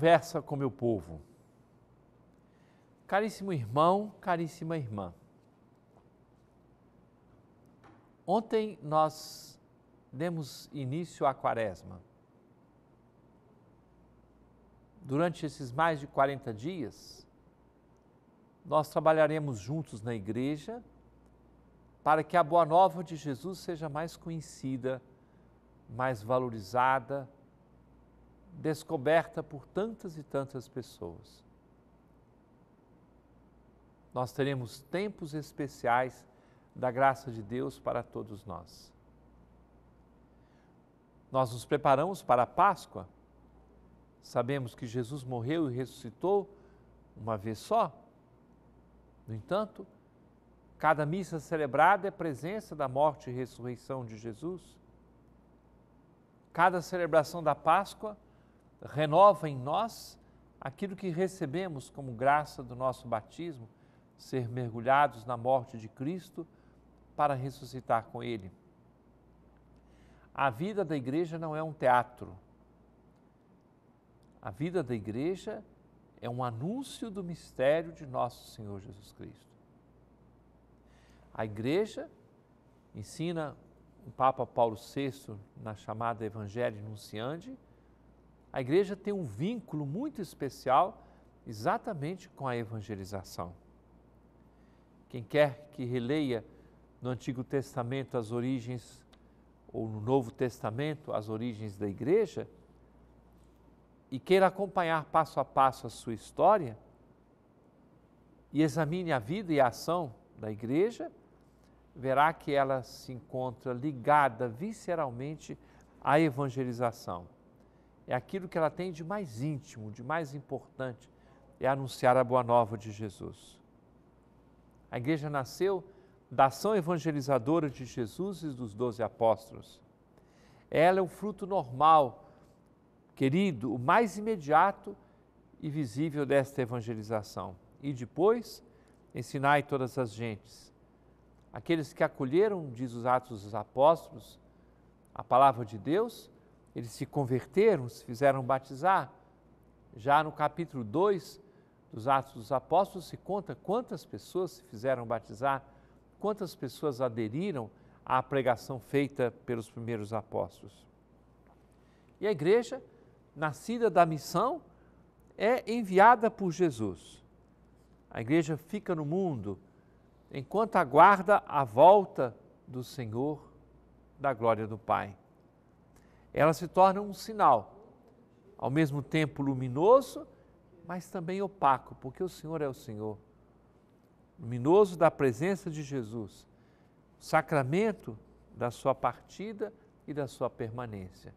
conversa com meu povo. Caríssimo irmão, caríssima irmã. Ontem nós demos início à quaresma. Durante esses mais de 40 dias, nós trabalharemos juntos na igreja para que a boa nova de Jesus seja mais conhecida, mais valorizada, descoberta por tantas e tantas pessoas. Nós teremos tempos especiais da graça de Deus para todos nós. Nós nos preparamos para a Páscoa. Sabemos que Jesus morreu e ressuscitou uma vez só. No entanto, cada missa celebrada é presença da morte e ressurreição de Jesus. Cada celebração da Páscoa renova em nós aquilo que recebemos como graça do nosso batismo, ser mergulhados na morte de Cristo para ressuscitar com Ele. A vida da igreja não é um teatro. A vida da igreja é um anúncio do mistério de nosso Senhor Jesus Cristo. A igreja ensina o Papa Paulo VI na chamada Evangelho Nunciandi, a igreja tem um vínculo muito especial exatamente com a evangelização. Quem quer que releia no Antigo Testamento as origens, ou no Novo Testamento as origens da igreja, e queira acompanhar passo a passo a sua história, e examine a vida e a ação da igreja, verá que ela se encontra ligada visceralmente à evangelização é aquilo que ela tem de mais íntimo, de mais importante, é anunciar a boa nova de Jesus. A igreja nasceu da ação evangelizadora de Jesus e dos doze apóstolos. Ela é o fruto normal, querido, o mais imediato e visível desta evangelização. E depois, ensinai todas as gentes. Aqueles que acolheram, diz os Atos dos Apóstolos, a palavra de Deus, eles se converteram, se fizeram batizar. Já no capítulo 2 dos Atos dos Apóstolos se conta quantas pessoas se fizeram batizar, quantas pessoas aderiram à pregação feita pelos primeiros apóstolos. E a igreja, nascida da missão, é enviada por Jesus. A igreja fica no mundo enquanto aguarda a volta do Senhor da glória do Pai ela se torna um sinal, ao mesmo tempo luminoso, mas também opaco, porque o Senhor é o Senhor. Luminoso da presença de Jesus, sacramento da sua partida e da sua permanência.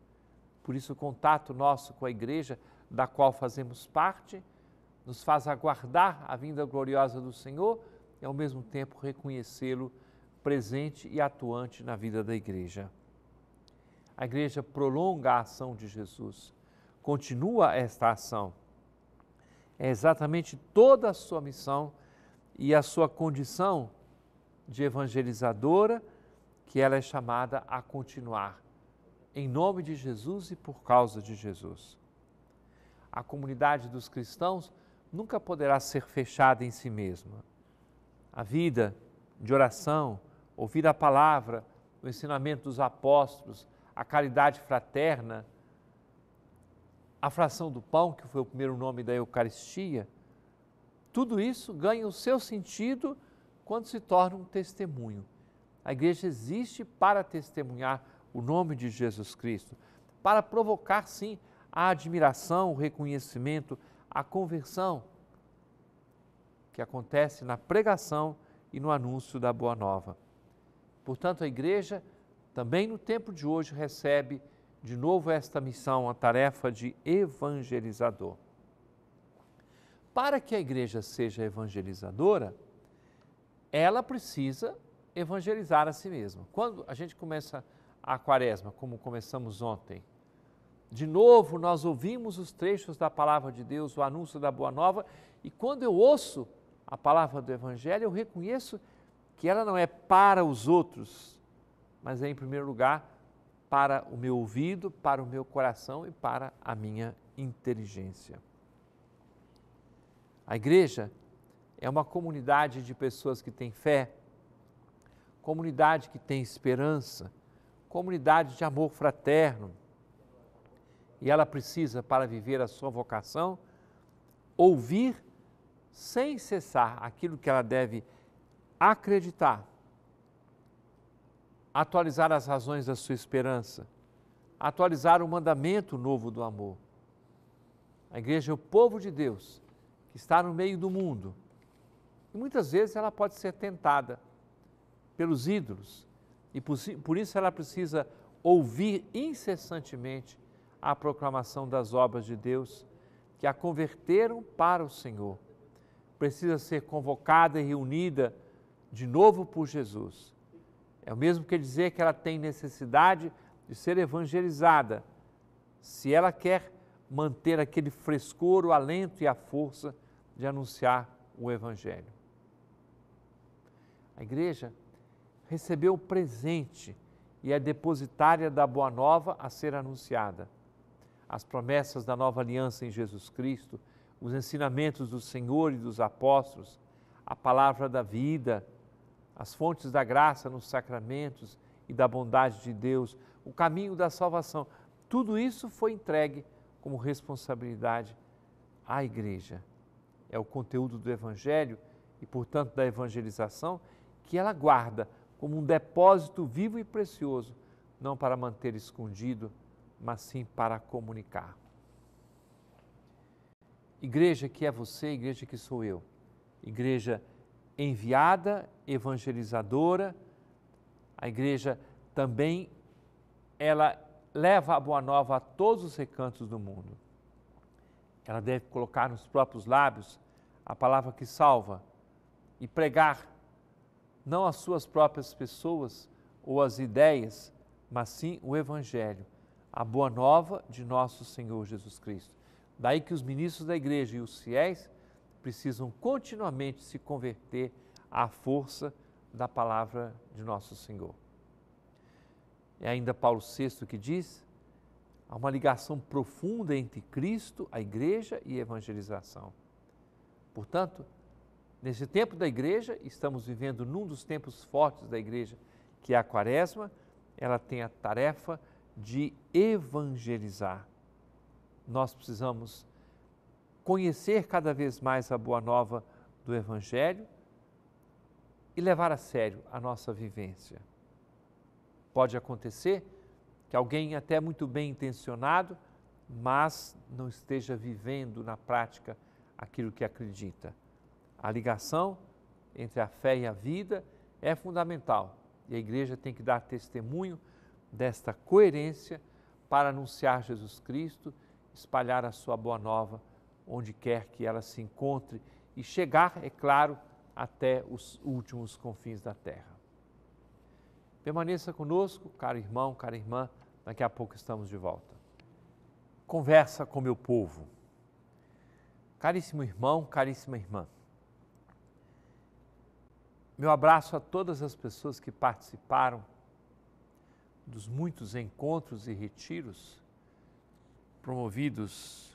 Por isso, o contato nosso com a igreja, da qual fazemos parte, nos faz aguardar a vinda gloriosa do Senhor e, ao mesmo tempo, reconhecê-lo presente e atuante na vida da igreja. A igreja prolonga a ação de Jesus, continua esta ação. É exatamente toda a sua missão e a sua condição de evangelizadora que ela é chamada a continuar, em nome de Jesus e por causa de Jesus. A comunidade dos cristãos nunca poderá ser fechada em si mesma. A vida de oração, ouvir a palavra, o ensinamento dos apóstolos, a caridade fraterna, a fração do pão, que foi o primeiro nome da Eucaristia, tudo isso ganha o seu sentido quando se torna um testemunho. A igreja existe para testemunhar o nome de Jesus Cristo, para provocar, sim, a admiração, o reconhecimento, a conversão que acontece na pregação e no anúncio da Boa Nova. Portanto, a igreja também no tempo de hoje recebe de novo esta missão, a tarefa de evangelizador. Para que a igreja seja evangelizadora, ela precisa evangelizar a si mesma. Quando a gente começa a quaresma, como começamos ontem, de novo nós ouvimos os trechos da palavra de Deus, o anúncio da boa nova, e quando eu ouço a palavra do evangelho, eu reconheço que ela não é para os outros, mas é em primeiro lugar para o meu ouvido, para o meu coração e para a minha inteligência. A igreja é uma comunidade de pessoas que têm fé, comunidade que tem esperança, comunidade de amor fraterno. E ela precisa, para viver a sua vocação, ouvir sem cessar aquilo que ela deve acreditar atualizar as razões da sua esperança, atualizar o mandamento novo do amor. A igreja é o povo de Deus que está no meio do mundo. E muitas vezes ela pode ser tentada pelos ídolos, e por, isso ela precisa ouvir incessantemente a proclamação das obras de Deus que a converteram para o Senhor. Precisa ser convocada e reunida de novo por Jesus é o mesmo que dizer que ela tem necessidade de ser evangelizada, se ela quer manter aquele frescor, o alento e a força de anunciar o Evangelho. A igreja recebeu o presente e é depositária da boa nova a ser anunciada. As promessas da nova aliança em Jesus Cristo, os ensinamentos do Senhor e dos apóstolos, a palavra da vida, as fontes da graça nos sacramentos e da bondade de Deus, o caminho da salvação. Tudo isso foi entregue como responsabilidade à igreja. É o conteúdo do evangelho e, portanto, da evangelização que ela guarda como um depósito vivo e precioso, não para manter escondido, mas sim para comunicar. Igreja que é você, igreja que sou eu. Igreja enviada, evangelizadora. A igreja também ela leva a boa nova a todos os recantos do mundo. Ela deve colocar nos próprios lábios a palavra que salva e pregar não as suas próprias pessoas ou as ideias, mas sim o evangelho, a boa nova de nosso Senhor Jesus Cristo. Daí que os ministros da igreja e os fiéis precisam continuamente se converter à força da palavra de nosso Senhor. É ainda Paulo VI que diz: há uma ligação profunda entre Cristo, a igreja e a evangelização. Portanto, nesse tempo da igreja, estamos vivendo num dos tempos fortes da igreja, que é a quaresma, ela tem a tarefa de evangelizar. Nós precisamos conhecer cada vez mais a boa nova do Evangelho e levar a sério a nossa vivência. Pode acontecer que alguém, até muito bem intencionado, mas não esteja vivendo na prática aquilo que acredita. A ligação entre a fé e a vida é fundamental e a igreja tem que dar testemunho desta coerência para anunciar Jesus Cristo, espalhar a sua boa nova onde quer que ela se encontre e chegar, é claro, até os últimos confins da terra. Permaneça conosco, caro irmão, cara irmã, daqui a pouco estamos de volta. Conversa com meu povo. Caríssimo irmão, caríssima irmã. Meu abraço a todas as pessoas que participaram dos muitos encontros e retiros promovidos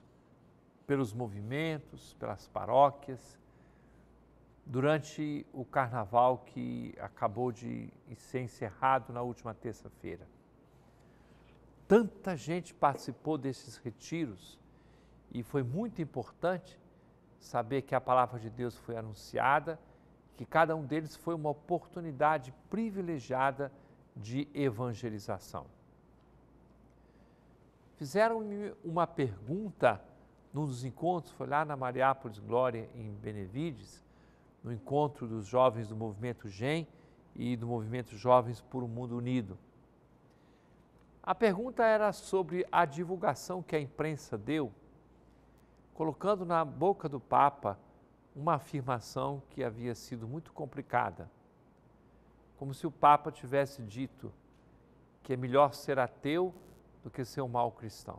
pelos movimentos, pelas paróquias, durante o carnaval que acabou de ser encerrado na última terça-feira. Tanta gente participou desses retiros e foi muito importante saber que a palavra de Deus foi anunciada, que cada um deles foi uma oportunidade privilegiada de evangelização. Fizeram-me uma pergunta num dos encontros, foi lá na Mariápolis Glória, em Benevides, no encontro dos jovens do movimento GEM e do movimento Jovens por um Mundo Unido. A pergunta era sobre a divulgação que a imprensa deu, colocando na boca do Papa uma afirmação que havia sido muito complicada. Como se o Papa tivesse dito que é melhor ser ateu do que ser um mau cristão.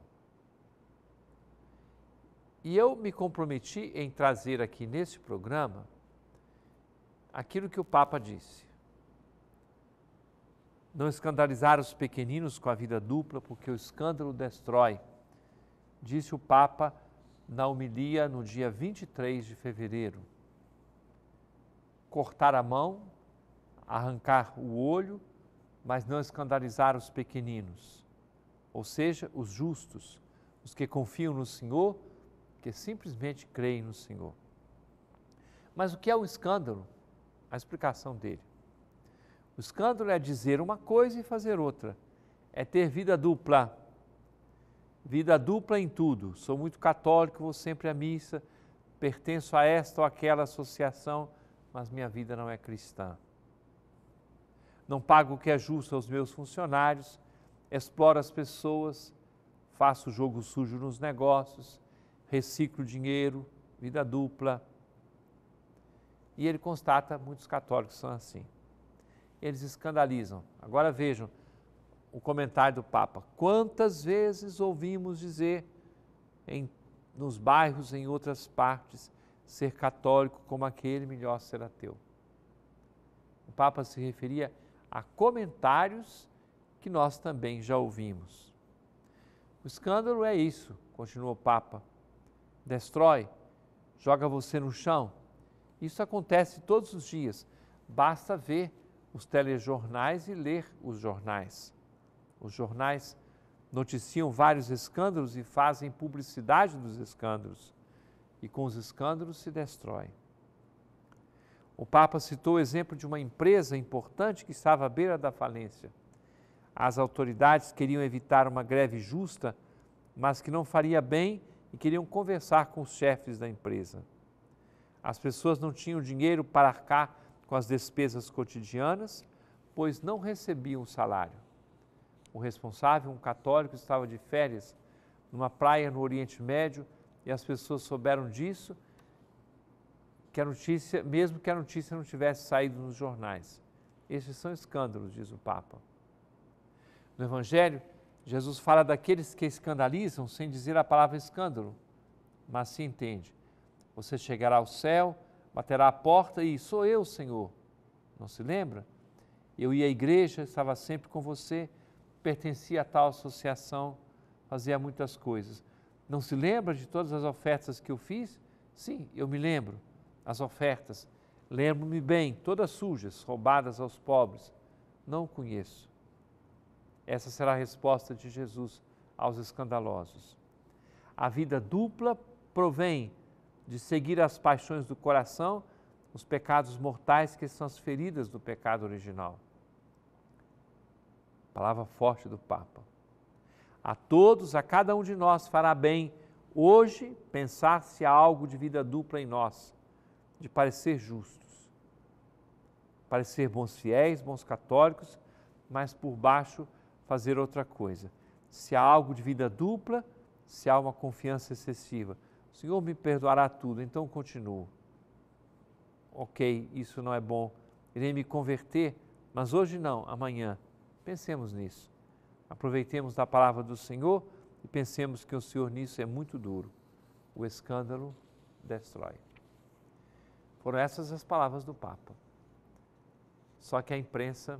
E eu me comprometi em trazer aqui nesse programa aquilo que o Papa disse. Não escandalizar os pequeninos com a vida dupla, porque o escândalo destrói, disse o Papa na homilia no dia 23 de fevereiro. Cortar a mão, arrancar o olho, mas não escandalizar os pequeninos, ou seja, os justos, os que confiam no Senhor que simplesmente creem no Senhor. Mas o que é o escândalo? A explicação dele. O escândalo é dizer uma coisa e fazer outra, é ter vida dupla. Vida dupla em tudo. Sou muito católico, vou sempre à missa, pertenço a esta ou aquela associação, mas minha vida não é cristã. Não pago o que é justo aos meus funcionários, exploro as pessoas, faço jogo sujo nos negócios, reciclo dinheiro, vida dupla. E ele constata, muitos católicos são assim. Eles escandalizam. Agora vejam o comentário do Papa. Quantas vezes ouvimos dizer em, nos bairros, em outras partes, ser católico como aquele, melhor ser ateu. O Papa se referia a comentários que nós também já ouvimos. O escândalo é isso, continuou o Papa destrói, joga você no chão. Isso acontece todos os dias. Basta ver os telejornais e ler os jornais. Os jornais noticiam vários escândalos e fazem publicidade dos escândalos. E com os escândalos se destrói. O Papa citou o exemplo de uma empresa importante que estava à beira da falência. As autoridades queriam evitar uma greve justa, mas que não faria bem e queriam conversar com os chefes da empresa. As pessoas não tinham dinheiro para arcar com as despesas cotidianas, pois não recebiam salário. O responsável, um católico, estava de férias numa praia no Oriente Médio e as pessoas souberam disso, que a notícia, mesmo que a notícia não tivesse saído nos jornais. Estes são escândalos, diz o Papa. No Evangelho, Jesus fala daqueles que escandalizam sem dizer a palavra escândalo, mas se entende. Você chegará ao céu, baterá a porta e sou eu, Senhor. Não se lembra? Eu ia à igreja, estava sempre com você, pertencia a tal associação, fazia muitas coisas. Não se lembra de todas as ofertas que eu fiz? Sim, eu me lembro. As ofertas, lembro-me bem, todas sujas, roubadas aos pobres. Não conheço essa será a resposta de Jesus aos escandalosos. A vida dupla provém de seguir as paixões do coração, os pecados mortais que são as feridas do pecado original. Palavra forte do Papa. A todos, a cada um de nós fará bem hoje pensar se há algo de vida dupla em nós, de parecer justos, parecer bons fiéis, bons católicos, mas por baixo fazer outra coisa. Se há algo de vida dupla, se há uma confiança excessiva, o Senhor me perdoará tudo, então continuo. Ok, isso não é bom, irei me converter, mas hoje não, amanhã. Pensemos nisso. Aproveitemos da palavra do Senhor e pensemos que o Senhor nisso é muito duro. O escândalo destrói. Foram essas as palavras do Papa. Só que a imprensa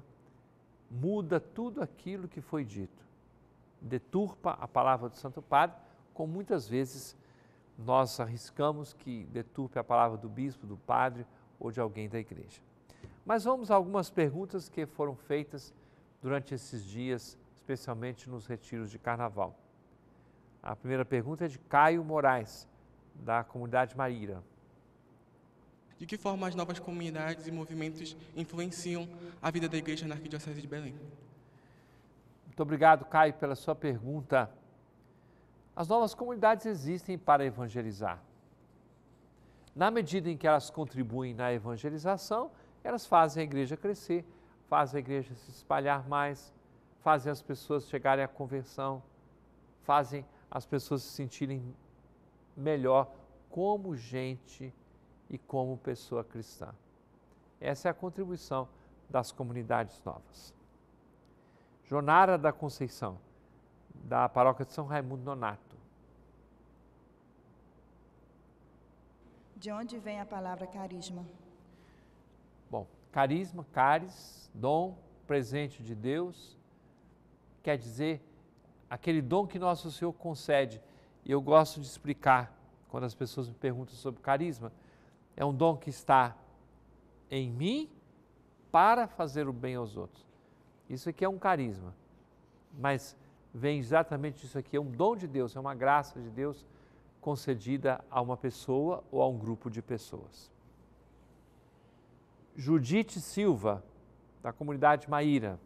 muda tudo aquilo que foi dito, deturpa a palavra do Santo Padre, como muitas vezes nós arriscamos que deturpe a palavra do bispo, do padre ou de alguém da igreja. Mas vamos a algumas perguntas que foram feitas durante esses dias, especialmente nos retiros de carnaval. A primeira pergunta é de Caio Moraes, da comunidade Maíra de que forma as novas comunidades e movimentos influenciam a vida da igreja na Arquidiocese de Belém. Muito obrigado, Caio, pela sua pergunta. As novas comunidades existem para evangelizar. Na medida em que elas contribuem na evangelização, elas fazem a igreja crescer, fazem a igreja se espalhar mais, fazem as pessoas chegarem à conversão, fazem as pessoas se sentirem melhor como gente e como pessoa cristã. Essa é a contribuição das comunidades novas. Jonara da Conceição, da paróquia de São Raimundo Nonato. De onde vem a palavra carisma? Bom, carisma, caris, dom, presente de Deus, quer dizer aquele dom que nosso Senhor concede. Eu gosto de explicar quando as pessoas me perguntam sobre carisma é um dom que está em mim para fazer o bem aos outros. Isso aqui é um carisma, mas vem exatamente isso aqui: é um dom de Deus, é uma graça de Deus concedida a uma pessoa ou a um grupo de pessoas. Judite Silva, da comunidade Maíra.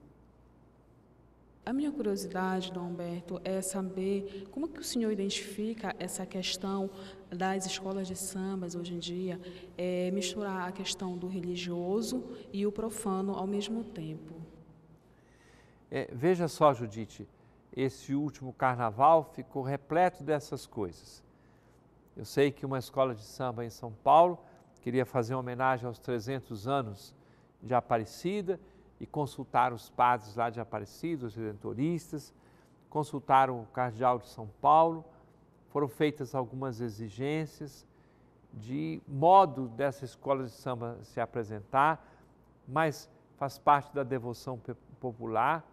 A minha curiosidade, Dom Humberto, é saber como que o senhor identifica essa questão das escolas de sambas hoje em dia, é, misturar a questão do religioso e o profano ao mesmo tempo. É, veja só, Judite, esse último carnaval ficou repleto dessas coisas. Eu sei que uma escola de samba em São Paulo queria fazer uma homenagem aos 300 anos de Aparecida e consultaram os padres lá de Aparecido, os redentoristas, consultaram o cardeal de São Paulo, foram feitas algumas exigências de modo dessa escola de samba se apresentar, mas faz parte da devoção popular.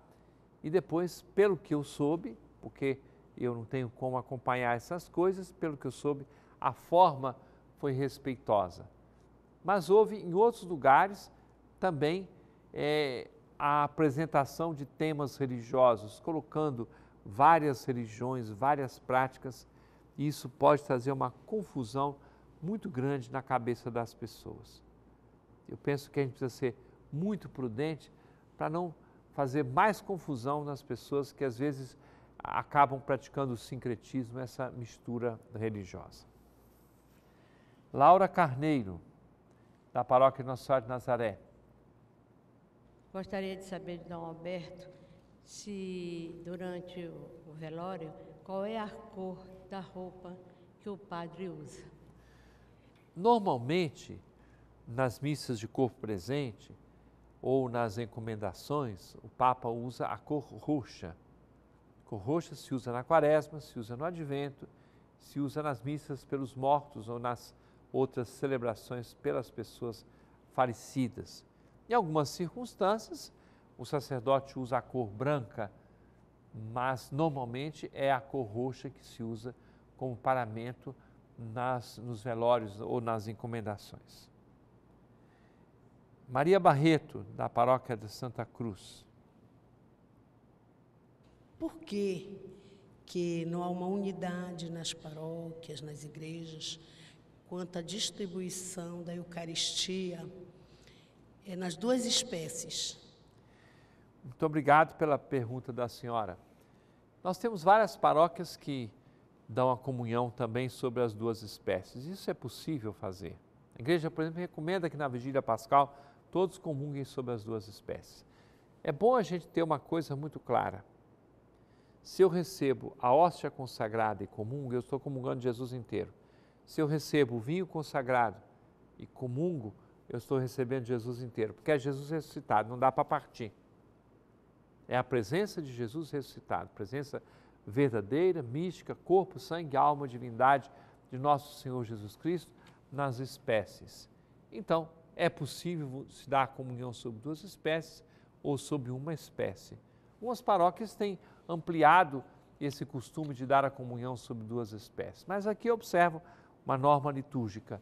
E depois, pelo que eu soube, porque eu não tenho como acompanhar essas coisas, pelo que eu soube, a forma foi respeitosa. Mas houve em outros lugares também é, a apresentação de temas religiosos, colocando várias religiões, várias práticas, isso pode trazer uma confusão muito grande na cabeça das pessoas. Eu penso que a gente precisa ser muito prudente para não fazer mais confusão nas pessoas que às vezes acabam praticando o sincretismo, essa mistura religiosa. Laura Carneiro, da Paróquia Nossa Senhora de Nazaré. Gostaria de saber de Dom Alberto se, durante o, velório, qual é a cor da roupa que o padre usa. Normalmente, nas missas de corpo presente ou nas encomendações, o Papa usa a cor roxa. A cor roxa se usa na quaresma, se usa no advento, se usa nas missas pelos mortos ou nas outras celebrações pelas pessoas falecidas. Em algumas circunstâncias, o sacerdote usa a cor branca, mas normalmente é a cor roxa que se usa como paramento nas, nos velórios ou nas encomendações. Maria Barreto, da paróquia de Santa Cruz. Por que, que não há uma unidade nas paróquias, nas igrejas, quanto à distribuição da Eucaristia? é, nas duas espécies. Muito obrigado pela pergunta da senhora. Nós temos várias paróquias que dão a comunhão também sobre as duas espécies. Isso é possível fazer. A igreja, por exemplo, recomenda que na vigília pascal todos comunguem sobre as duas espécies. É bom a gente ter uma coisa muito clara. Se eu recebo a hóstia consagrada e comungo, eu estou comungando Jesus inteiro. Se eu recebo o vinho consagrado e comungo, eu estou recebendo Jesus inteiro, porque é Jesus ressuscitado, não dá para partir. É a presença de Jesus ressuscitado, presença verdadeira, mística, corpo, sangue, alma, divindade de nosso Senhor Jesus Cristo nas espécies. Então, é possível se dar a comunhão sobre duas espécies ou sobre uma espécie. Algumas paróquias têm ampliado esse costume de dar a comunhão sobre duas espécies, mas aqui eu observo uma norma litúrgica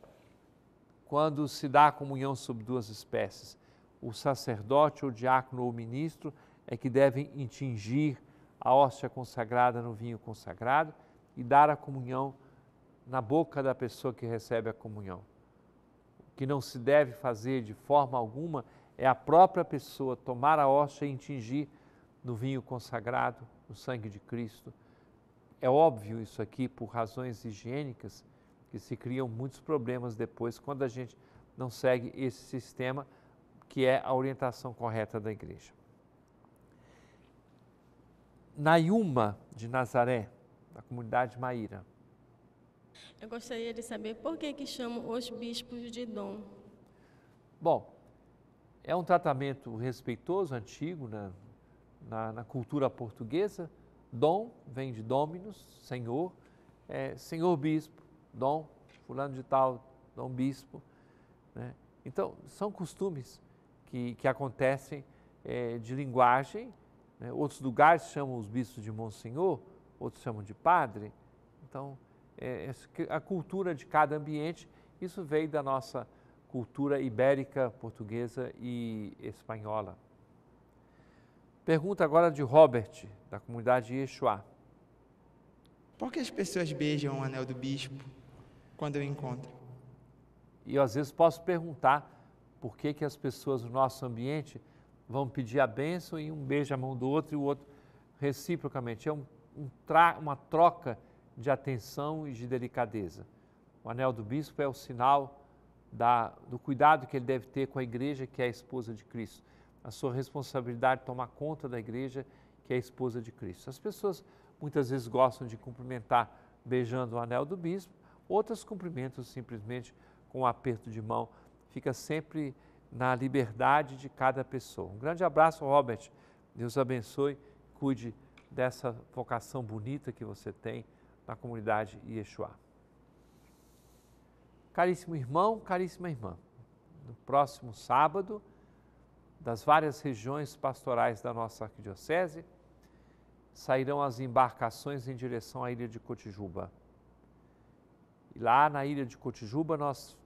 quando se dá a comunhão sobre duas espécies. O sacerdote, ou diácono, ou ministro é que devem intingir a hóstia consagrada no vinho consagrado e dar a comunhão na boca da pessoa que recebe a comunhão. O que não se deve fazer de forma alguma é a própria pessoa tomar a hóstia e intingir no vinho consagrado, no sangue de Cristo. É óbvio isso aqui por razões higiênicas que se criam muitos problemas depois quando a gente não segue esse sistema que é a orientação correta da igreja. Nayuma de Nazaré, da comunidade Maíra. Eu gostaria de saber por que que chamam os bispos de dom. Bom, é um tratamento respeitoso, antigo, na, né, na, na cultura portuguesa. Dom vem de Dominus, Senhor, é, Senhor Bispo, Dom, fulano de tal, Dom Bispo. Né? Então, são costumes que, que acontecem é, de linguagem. Né? Outros lugares chamam os bispos de Monsenhor, outros chamam de padre. Então, é, é a cultura de cada ambiente, isso veio da nossa cultura ibérica, portuguesa e espanhola. Pergunta agora de Robert, da comunidade Yeshua. Por que as pessoas beijam o anel do bispo? quando eu encontro. E eu, às vezes posso perguntar por que, que as pessoas no nosso ambiente vão pedir a bênção e um beija a mão do outro e o outro reciprocamente. É um, um uma troca de atenção e de delicadeza. O anel do bispo é o sinal da, do cuidado que ele deve ter com a igreja, que é a esposa de Cristo. A sua responsabilidade de é tomar conta da igreja, que é a esposa de Cristo. As pessoas muitas vezes gostam de cumprimentar beijando o anel do bispo, Outras cumprimentos, simplesmente com um aperto de mão. Fica sempre na liberdade de cada pessoa. Um grande abraço, Robert. Deus abençoe, cuide dessa vocação bonita que você tem na comunidade Yeshua. Caríssimo irmão, caríssima irmã, no próximo sábado, das várias regiões pastorais da nossa arquidiocese, sairão as embarcações em direção à ilha de Cotijuba lá na ilha de Cotijuba nós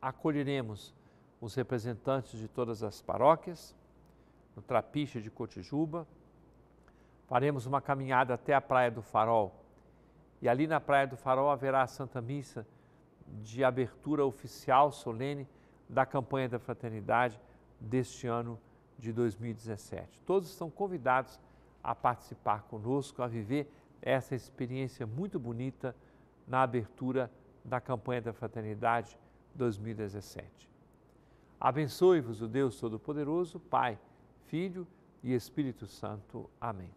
acolheremos os representantes de todas as paróquias, no Trapiche de Cotijuba. Faremos uma caminhada até a Praia do Farol. E ali na Praia do Farol haverá a Santa Missa de abertura oficial, solene, da campanha da fraternidade deste ano de 2017. Todos estão convidados a participar conosco, a viver essa experiência muito bonita na abertura da da campanha da Fraternidade 2017. Abençoe-vos o Deus Todo-Poderoso, Pai, Filho e Espírito Santo. Amém.